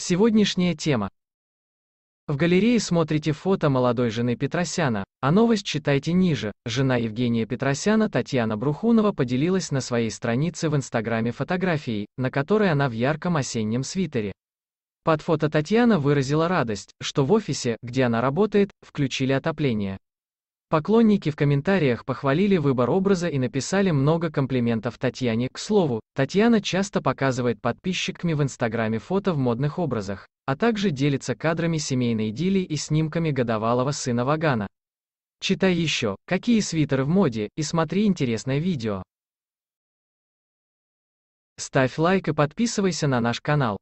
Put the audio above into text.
Сегодняшняя тема. В галерее смотрите фото молодой жены Петросяна, а новость читайте ниже. Жена Евгения Петросяна Татьяна Брухунова поделилась на своей странице в Инстаграме фотографией, на которой она в ярком осеннем свитере. Под фото Татьяна выразила радость, что в офисе, где она работает, включили отопление. Поклонники в комментариях похвалили выбор образа и написали много комплиментов Татьяне. К слову, Татьяна часто показывает подписчиками в Инстаграме фото в модных образах, а также делится кадрами семейной идиллии и снимками годовалого сына Вагана. Читай еще, какие свитеры в моде, и смотри интересное видео. Ставь лайк и подписывайся на наш канал.